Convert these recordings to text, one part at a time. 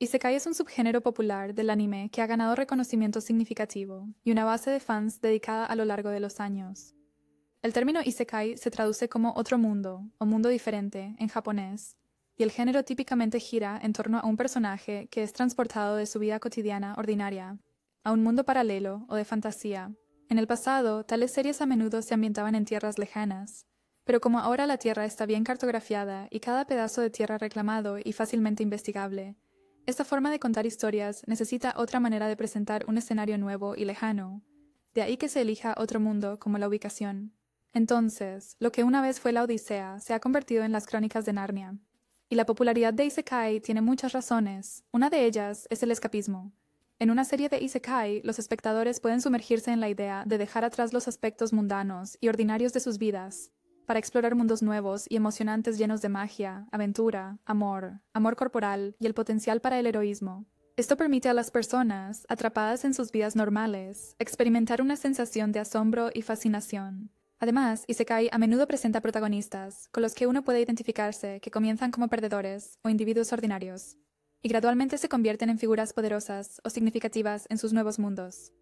Isekai es un subgénero popular del anime que ha ganado reconocimiento significativo y una base de fans dedicada a lo largo de los años. El término Isekai se traduce como otro mundo o mundo diferente en japonés, y el género típicamente gira en torno a un personaje que es transportado de su vida cotidiana ordinaria a un mundo paralelo o de fantasía. En el pasado, tales series a menudo se ambientaban en tierras lejanas, pero como ahora la Tierra está bien cartografiada y cada pedazo de tierra reclamado y fácilmente investigable, esta forma de contar historias necesita otra manera de presentar un escenario nuevo y lejano, de ahí que se elija otro mundo como la ubicación. Entonces, lo que una vez fue la Odisea se ha convertido en las crónicas de Narnia. Y la popularidad de Isekai tiene muchas razones. Una de ellas es el escapismo. En una serie de Isekai, los espectadores pueden sumergirse en la idea de dejar atrás los aspectos mundanos y ordinarios de sus vidas para explorar mundos nuevos y emocionantes llenos de magia, aventura, amor, amor corporal y el potencial para el heroísmo. Esto permite a las personas, atrapadas en sus vidas normales, experimentar una sensación de asombro y fascinación. Además, Isekai a menudo presenta protagonistas con los que uno puede identificarse que comienzan como perdedores o individuos ordinarios, y gradualmente se convierten en figuras poderosas o significativas en sus nuevos mundos.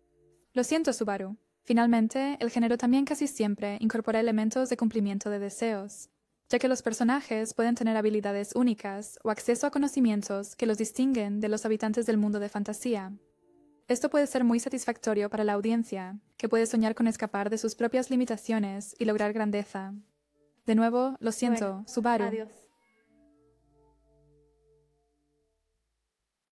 Lo siento, Subaru, Finalmente, el género también casi siempre incorpora elementos de cumplimiento de deseos, ya que los personajes pueden tener habilidades únicas o acceso a conocimientos que los distinguen de los habitantes del mundo de fantasía. Esto puede ser muy satisfactorio para la audiencia, que puede soñar con escapar de sus propias limitaciones y lograr grandeza. De nuevo, lo siento, Subaru. Adiós.